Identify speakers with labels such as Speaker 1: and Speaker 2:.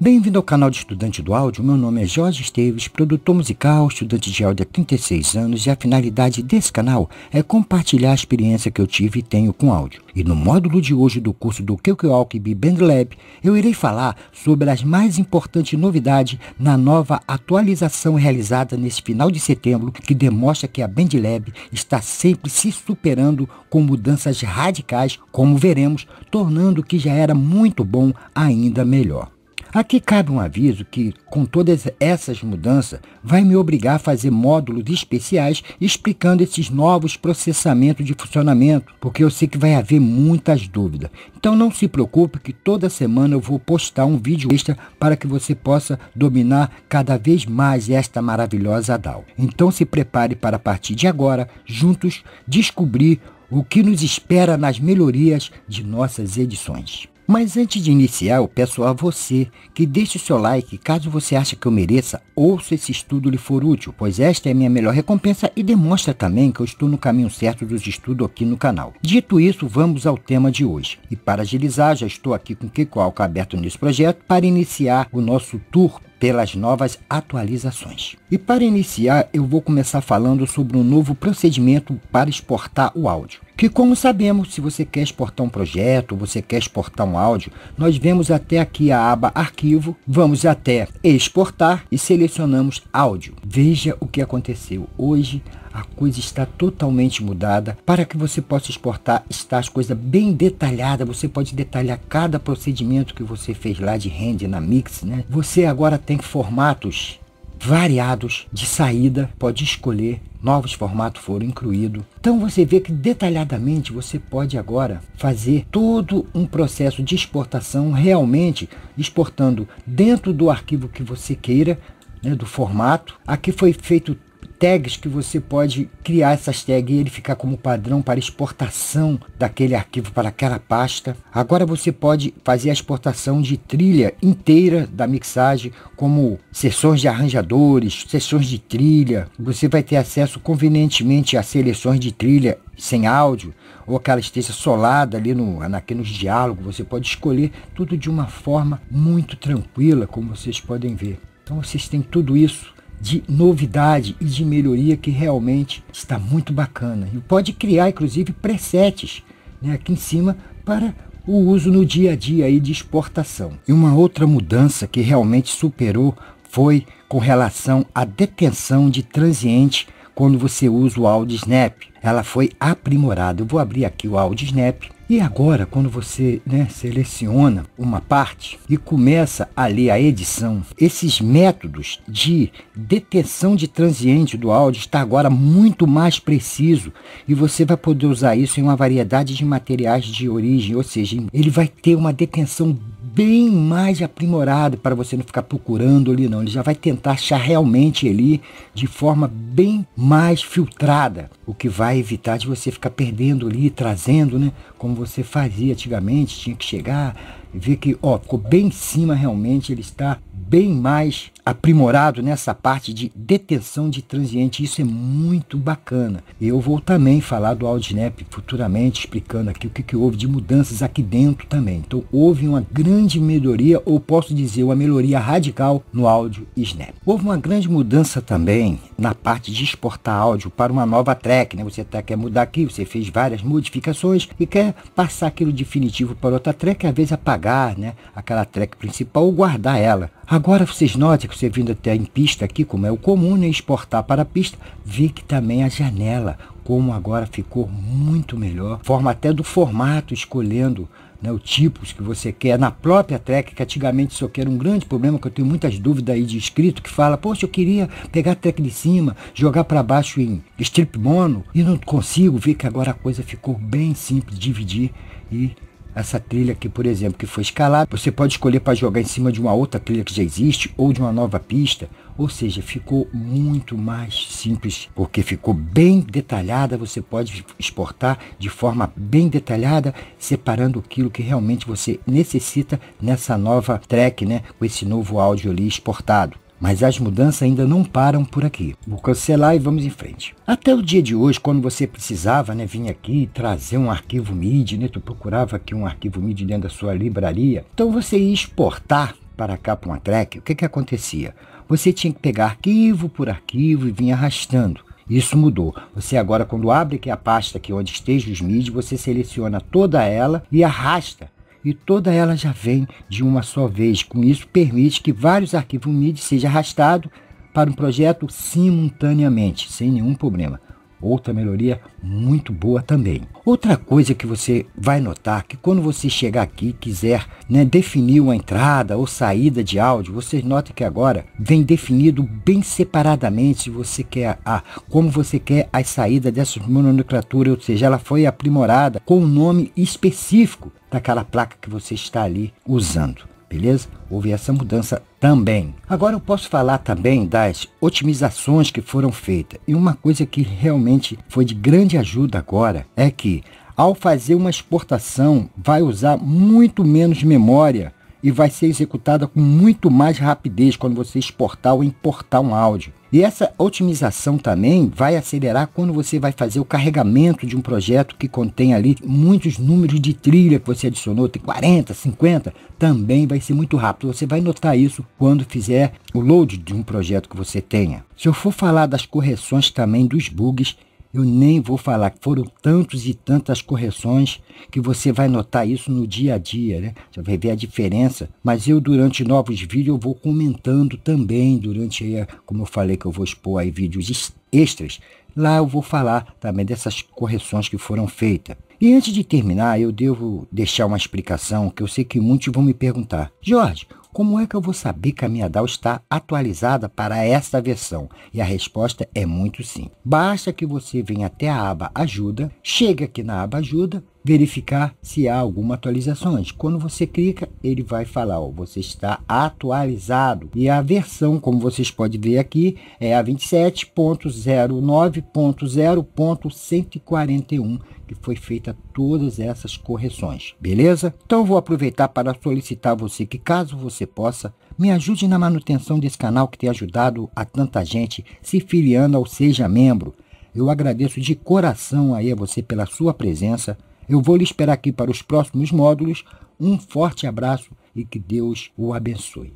Speaker 1: Bem-vindo ao canal de Estudante do Áudio, meu nome é Jorge Esteves, produtor musical, estudante de áudio há 36 anos e a finalidade desse canal é compartilhar a experiência que eu tive e tenho com áudio. E no módulo de hoje do curso do Keukewalkby Band Lab, eu irei falar sobre as mais importantes novidades na nova atualização realizada nesse final de setembro, que demonstra que a Band Lab está sempre se superando com mudanças radicais, como veremos, tornando o que já era muito bom ainda melhor. Aqui cabe um aviso que, com todas essas mudanças, vai me obrigar a fazer módulos especiais explicando esses novos processamentos de funcionamento, porque eu sei que vai haver muitas dúvidas. Então não se preocupe que toda semana eu vou postar um vídeo extra para que você possa dominar cada vez mais esta maravilhosa DAO. Então se prepare para a partir de agora, juntos, descobrir o que nos espera nas melhorias de nossas edições. Mas antes de iniciar, eu peço a você que deixe o seu like caso você acha que eu mereça ou se esse estudo lhe for útil, pois esta é a minha melhor recompensa e demonstra também que eu estou no caminho certo dos estudos aqui no canal. Dito isso, vamos ao tema de hoje. E para agilizar, já estou aqui com o Kiko Alca aberto nesse projeto para iniciar o nosso tour pelas novas atualizações. E para iniciar, eu vou começar falando sobre um novo procedimento para exportar o áudio. Que como sabemos, se você quer exportar um projeto, você quer exportar um áudio, nós vemos até aqui a aba arquivo, vamos até exportar e selecionamos áudio. Veja o que aconteceu. Hoje a coisa está totalmente mudada. Para que você possa exportar, está as coisas bem detalhada. Você pode detalhar cada procedimento que você fez lá de render na Mix, né? Você agora tem formatos variados de saída, pode escolher, novos formatos foram incluídos. Então você vê que detalhadamente você pode agora fazer todo um processo de exportação realmente exportando dentro do arquivo que você queira, né, do formato. Aqui foi feito tags que você pode criar essas tags e ele ficar como padrão para exportação daquele arquivo para aquela pasta. Agora você pode fazer a exportação de trilha inteira da mixagem, como sessões de arranjadores, sessões de trilha. Você vai ter acesso convenientemente a seleções de trilha sem áudio, ou que ela esteja solada ali no, naquele diálogo. você pode escolher tudo de uma forma muito tranquila, como vocês podem ver. Então vocês têm tudo isso de novidade e de melhoria que realmente está muito bacana. E pode criar, inclusive, presets né, aqui em cima para o uso no dia a dia aí de exportação. E uma outra mudança que realmente superou foi com relação à detenção de transiente quando você usa o Audio Snap. Ela foi aprimorada. Eu vou abrir aqui o Audio Snap e agora, quando você né, seleciona uma parte e começa a ler a edição, esses métodos de detecção de transiente do áudio está agora muito mais preciso e você vai poder usar isso em uma variedade de materiais de origem, ou seja, ele vai ter uma detenção bem mais aprimorado para você não ficar procurando ali não. Ele já vai tentar achar realmente ali de forma bem mais filtrada, o que vai evitar de você ficar perdendo ali, trazendo, né? Como você fazia antigamente, tinha que chegar, ver que, ó, ficou bem em cima realmente, ele está bem mais aprimorado nessa parte de detenção de transiente. Isso é muito bacana. Eu vou também falar do AudioNap futuramente, explicando aqui o que, que houve de mudanças aqui dentro também. Então houve uma grande melhoria, ou posso dizer uma melhoria radical no áudio Snap. Houve uma grande mudança também na parte de exportar áudio para uma nova track. Né? Você até tá, quer mudar aqui, você fez várias modificações e quer passar aquilo definitivo para outra track, às vezes apagar né? aquela track principal ou guardar ela. Agora vocês notem que você vindo até em pista aqui, como é o comum, né? exportar para a pista, vi que também a janela, como agora ficou muito melhor. Forma até do formato, escolhendo né, o tipos que você quer na própria track, que antigamente isso aqui era um grande problema, que eu tenho muitas dúvidas aí de inscrito que fala, poxa, eu queria pegar a track de cima, jogar para baixo em strip mono e não consigo, ver que agora a coisa ficou bem simples, dividir e essa trilha aqui, por exemplo, que foi escalada, você pode escolher para jogar em cima de uma outra trilha que já existe ou de uma nova pista. Ou seja, ficou muito mais simples, porque ficou bem detalhada, você pode exportar de forma bem detalhada, separando aquilo que realmente você necessita nessa nova track, né, com esse novo áudio ali exportado. Mas as mudanças ainda não param por aqui. Vou cancelar e vamos em frente. Até o dia de hoje, quando você precisava, né, vir aqui trazer um arquivo MIDI, né, tu procurava aqui um arquivo MIDI dentro da sua livraria, então você ia exportar para cá para uma track, o que que acontecia? Você tinha que pegar arquivo por arquivo e vir arrastando. Isso mudou. Você agora, quando abre aqui a pasta aqui onde esteja os MIDI, você seleciona toda ela e arrasta e toda ela já vem de uma só vez. Com isso, permite que vários arquivos MIDI sejam arrastados para um projeto simultaneamente, sem nenhum problema outra melhoria muito boa também. Outra coisa que você vai notar que quando você chegar aqui e quiser né, definir uma entrada ou saída de áudio, você nota que agora vem definido bem separadamente se você quer a, como você quer a saída dessa nomenclatura, ou seja, ela foi aprimorada com o um nome específico daquela placa que você está ali usando beleza? Houve essa mudança também. Agora eu posso falar também das otimizações que foram feitas. E uma coisa que realmente foi de grande ajuda agora é que ao fazer uma exportação, vai usar muito menos memória e vai ser executada com muito mais rapidez quando você exportar ou importar um áudio. E essa otimização também vai acelerar quando você vai fazer o carregamento de um projeto que contém ali muitos números de trilha que você adicionou, tem 40, 50, também vai ser muito rápido. Você vai notar isso quando fizer o load de um projeto que você tenha. Se eu for falar das correções também dos bugs, eu nem vou falar foram tantos e tantas correções que você vai notar isso no dia a dia, né? Você vai ver a diferença. Mas eu, durante novos vídeos, eu vou comentando também durante, como eu falei que eu vou expor aí vídeos extras. Lá eu vou falar também dessas correções que foram feitas. E antes de terminar, eu devo deixar uma explicação que eu sei que muitos vão me perguntar. Jorge, como é que eu vou saber que a minha DAO está atualizada para esta versão? E a resposta é muito simples. Basta que você venha até a aba Ajuda, chegue aqui na aba Ajuda, verificar se há alguma atualização antes. Quando você clica, ele vai falar, ó, você está atualizado. E a versão, como vocês podem ver aqui, é a 27.09.0.141 que foi feita todas essas correções, beleza? Então vou aproveitar para solicitar você que caso você possa, me ajude na manutenção desse canal que tem ajudado a tanta gente se filiando ao Seja Membro. Eu agradeço de coração aí a você pela sua presença. Eu vou lhe esperar aqui para os próximos módulos. Um forte abraço e que Deus o abençoe.